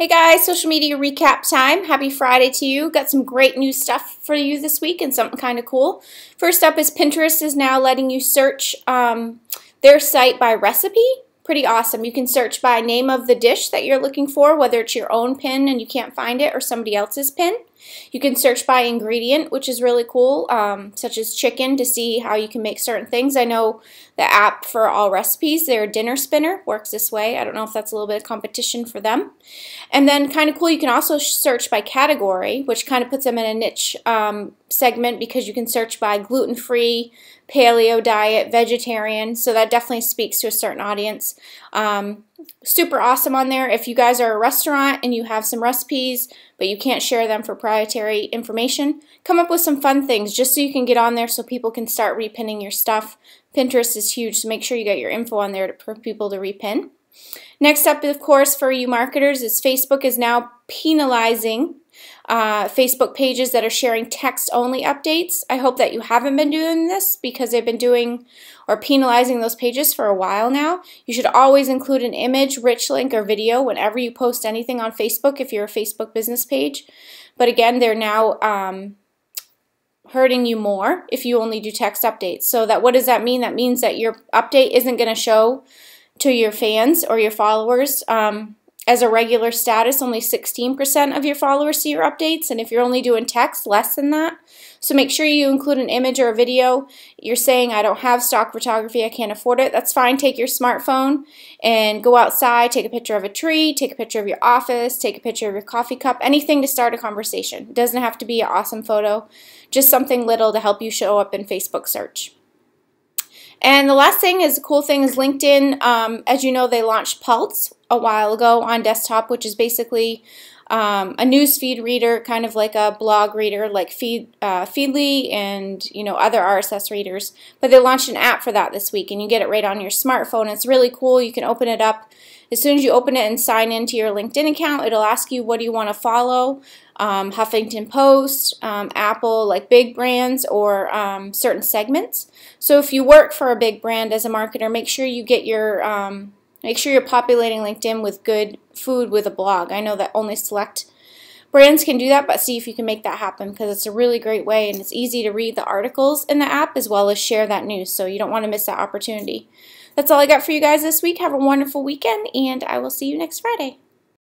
Hey guys, social media recap time. Happy Friday to you. Got some great new stuff for you this week and something kind of cool. First up is Pinterest is now letting you search um, their site by recipe. Pretty awesome. You can search by name of the dish that you're looking for, whether it's your own pin and you can't find it or somebody else's pin. You can search by ingredient, which is really cool, um, such as chicken, to see how you can make certain things. I know the app for all recipes. Their dinner spinner works this way. I don't know if that's a little bit of competition for them. And then kind of cool, you can also search by category, which kind of puts them in a niche um, segment because you can search by gluten-free, paleo diet, vegetarian. So that definitely speaks to a certain audience. Um, super awesome on there. If you guys are a restaurant and you have some recipes, but you can't share them for proprietary information, come up with some fun things just so you can get on there so people can start repinning your stuff. Pinterest is huge, so make sure you get your info on there to, for people to repin. Next up, of course, for you marketers is Facebook is now penalizing uh, Facebook pages that are sharing text only updates. I hope that you haven't been doing this because they've been doing or penalizing those pages for a while now. You should always include an image, rich link, or video whenever you post anything on Facebook if you're a Facebook business page. But again, they're now um, hurting you more if you only do text updates. So that what does that mean? That means that your update isn't going to show to your fans or your followers. Um, as a regular status, only 16% of your followers see your updates, and if you're only doing text, less than that. So make sure you include an image or a video. You're saying, I don't have stock photography, I can't afford it. That's fine. Take your smartphone and go outside, take a picture of a tree, take a picture of your office, take a picture of your coffee cup, anything to start a conversation. It doesn't have to be an awesome photo, just something little to help you show up in Facebook search. And the last thing is a cool thing is LinkedIn. Um, as you know, they launched Pulse, a while ago on desktop, which is basically um, a newsfeed reader, kind of like a blog reader like Feed, uh, Feedly and you know other RSS readers. But they launched an app for that this week, and you get it right on your smartphone. It's really cool. You can open it up as soon as you open it and sign into your LinkedIn account. It'll ask you what do you want to follow, um, Huffington Post, um, Apple, like big brands or um, certain segments. So if you work for a big brand as a marketer, make sure you get your um, Make sure you're populating LinkedIn with good food with a blog. I know that only select brands can do that, but see if you can make that happen because it's a really great way and it's easy to read the articles in the app as well as share that news. So you don't want to miss that opportunity. That's all I got for you guys this week. Have a wonderful weekend, and I will see you next Friday.